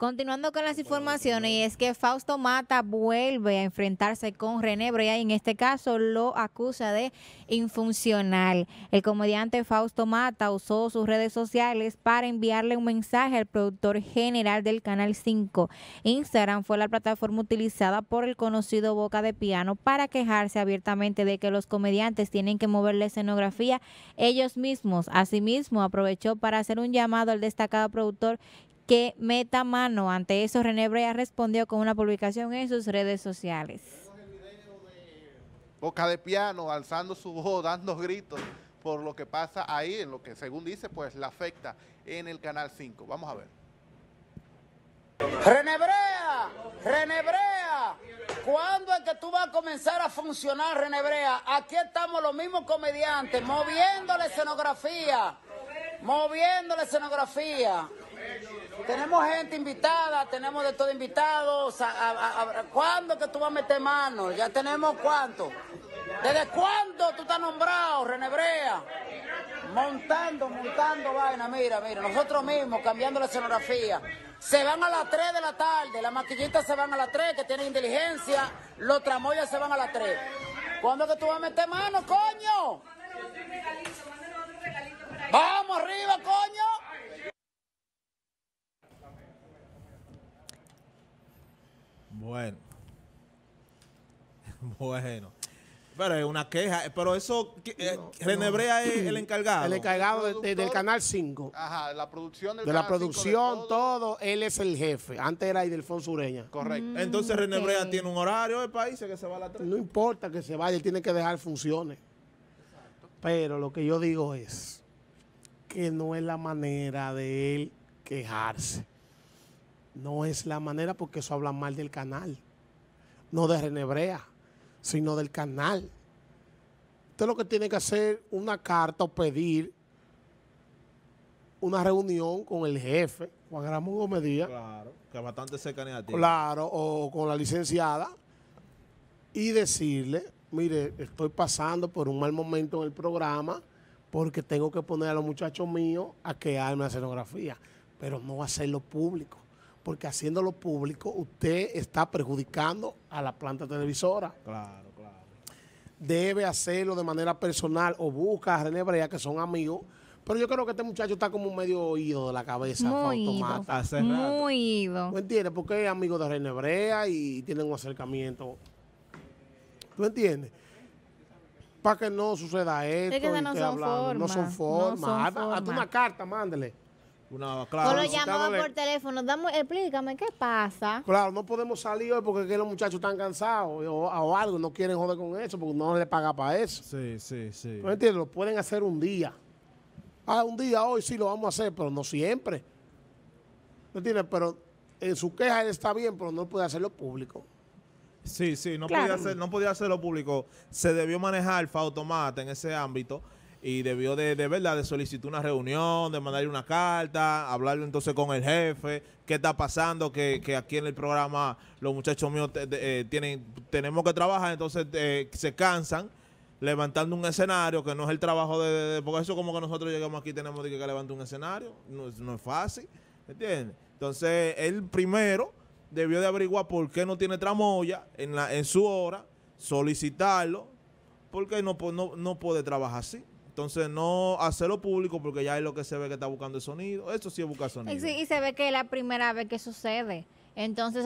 Continuando con las informaciones, y es que Fausto Mata vuelve a enfrentarse con René Brea y en este caso lo acusa de infuncional. El comediante Fausto Mata usó sus redes sociales para enviarle un mensaje al productor general del Canal 5. Instagram fue la plataforma utilizada por el conocido Boca de Piano para quejarse abiertamente de que los comediantes tienen que mover la escenografía ellos mismos. Asimismo, aprovechó para hacer un llamado al destacado productor que meta mano. Ante eso, René Brea respondió con una publicación en sus redes sociales. Boca de piano, alzando su voz, dando gritos por lo que pasa ahí, en lo que según dice, pues la afecta en el Canal 5. Vamos a ver. Renebrea, Renebrea, ¿cuándo es que tú vas a comenzar a funcionar, Renebrea? Aquí estamos los mismos comediantes, moviendo la escenografía, moviendo la escenografía. Tenemos gente invitada, tenemos de todo invitados. A, ¿Cuándo que tú vas a meter mano? Ya tenemos cuánto. ¿Desde cuándo tú estás nombrado, Renebrea? Montando, montando vaina, mira, mira. Nosotros mismos cambiando la escenografía. Se van a las 3 de la tarde, las maquillitas se van a las 3 que tienen inteligencia, los tramoyas se van a las 3. ¿Cuándo que tú vas a meter mano, coño? Bueno. Pero es una queja. Pero eso, eh, Renebrea es el encargado. El encargado del Canal 5. Ajá, la producción De la producción, todo. él es el jefe. Antes era Idelfonso Ureña. Correcto. Mm, Entonces Renebrea tiene un horario de país? que se va a la 3. No importa que se vaya, él tiene que dejar funciones. Pero lo que yo digo es que no es la manera de él quejarse. No es la manera porque eso habla mal del canal, no de Renebrea sino del canal. Usted lo que tiene que hacer una carta o pedir una reunión con el jefe, Juan Ramón Gómez Díaz. Claro, que bastante cercanía a ti. Claro, o con la licenciada y decirle, mire, estoy pasando por un mal momento en el programa porque tengo que poner a los muchachos míos a que hagan una escenografía, pero no hacerlo público porque haciéndolo público usted está perjudicando a la planta televisora. Claro, claro. Debe hacerlo de manera personal o busca a René Brea, que son amigos. Pero yo creo que este muchacho está como medio oído de la cabeza. Muy automata, Muy entiendes? Porque es amigo de René Brea y tienen un acercamiento. ¿Tú entiendes? Para que no suceda esto. no, son formas. No son formas. una carta, mándele. No, claro. por teléfono. explícame, ¿qué pasa? Claro, no podemos salir hoy porque los muchachos están cansados o, algo, no quieren joder con eso porque no le paga para eso. Sí, sí, sí. ¿Me entiendes? Lo pueden hacer un día. Ah, un día hoy sí lo vamos a hacer, pero no siempre. ¿No entiendes? Pero en su queja él está bien, pero no puede hacerlo público. Sí, sí, no, podía no podía hacerlo público. Se debió manejar Fautomata en ese ámbito y debió de, verdad de solicitar una reunión, de mandarle una carta, hablarle entonces con el jefe, qué está pasando, que, aquí en el programa los muchachos míos eh, tienen, tenemos que trabajar, entonces eh, se cansan levantando un escenario que no es el trabajo de, porque eso como que nosotros llegamos aquí tenemos que, levantar un escenario, no, es fácil, ¿entiendes? Entonces, él primero debió de averiguar por qué no tiene tramoya en, la, en su hora, solicitarlo, porque no, no, no puede trabajar así. Entonces, no hacerlo público porque ya es lo que se ve que está buscando el sonido. Eso sí es buscar sonido. y se ve que es la primera vez que sucede. Entonces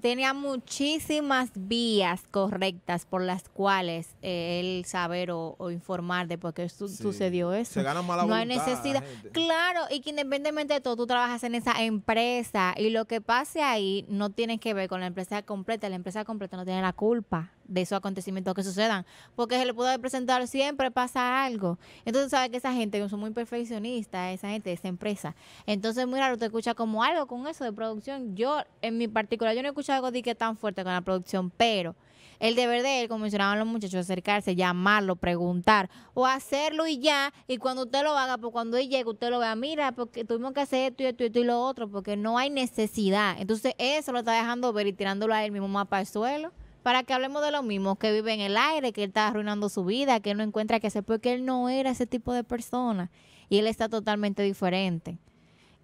tenía muchísimas vías correctas por las cuales el eh, él saber o, informar de por qué sucedió eso. Se gana mala no hay necesidad. Claro, y que independientemente de todo, tú trabajas en esa empresa y lo que pase ahí no tiene que ver con la empresa completa. La empresa completa no tiene la culpa de esos acontecimientos que sucedan, porque se le puede presentar siempre pasa algo. Entonces sabes que esa gente que son muy perfeccionistas, esa gente esa empresa. Entonces muy raro te escucha como algo con eso de producción. Yo en mi particular, yo no he escuchado algo de que tan fuerte con la producción, pero el deber de él, como mencionaban los muchachos, acercarse, llamarlo, preguntar o hacerlo y ya. Y cuando usted lo haga, pues cuando él llegue, usted lo vea, mira, porque tuvimos que hacer esto y esto y esto y lo otro, porque no hay necesidad. Entonces, eso lo está dejando ver y tirándolo a él mismo más para el suelo. Para que hablemos de lo mismo, que vive en el aire, que él está arruinando su vida, que él no encuentra que hacer, porque él no era ese tipo de persona. Y él está totalmente diferente.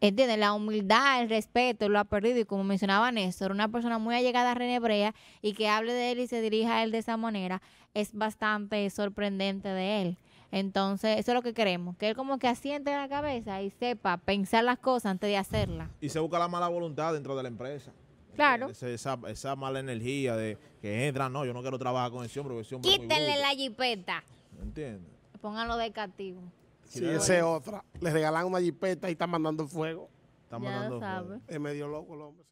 ¿Entienden? La humildad, el respeto, lo ha perdido. Y como mencionaba Néstor, una persona muy allegada a René Brea y que hable de él y se dirija a él de esa manera es bastante sorprendente de él. Entonces, eso es lo que queremos, que él como que asiente la cabeza y sepa pensar las cosas antes de hacerlas. Y se busca la mala voluntad dentro de la empresa. Claro. Esa, mala energía de que entra, no, yo no quiero trabajar con ese hombre. Quítenle la jipeta. ¿Entiendes? Pónganlo de castigo. Sí, esa es otra. Le regalan una jipeta y están mandando fuego. Están mandando fuego. Es medio loco el hombre.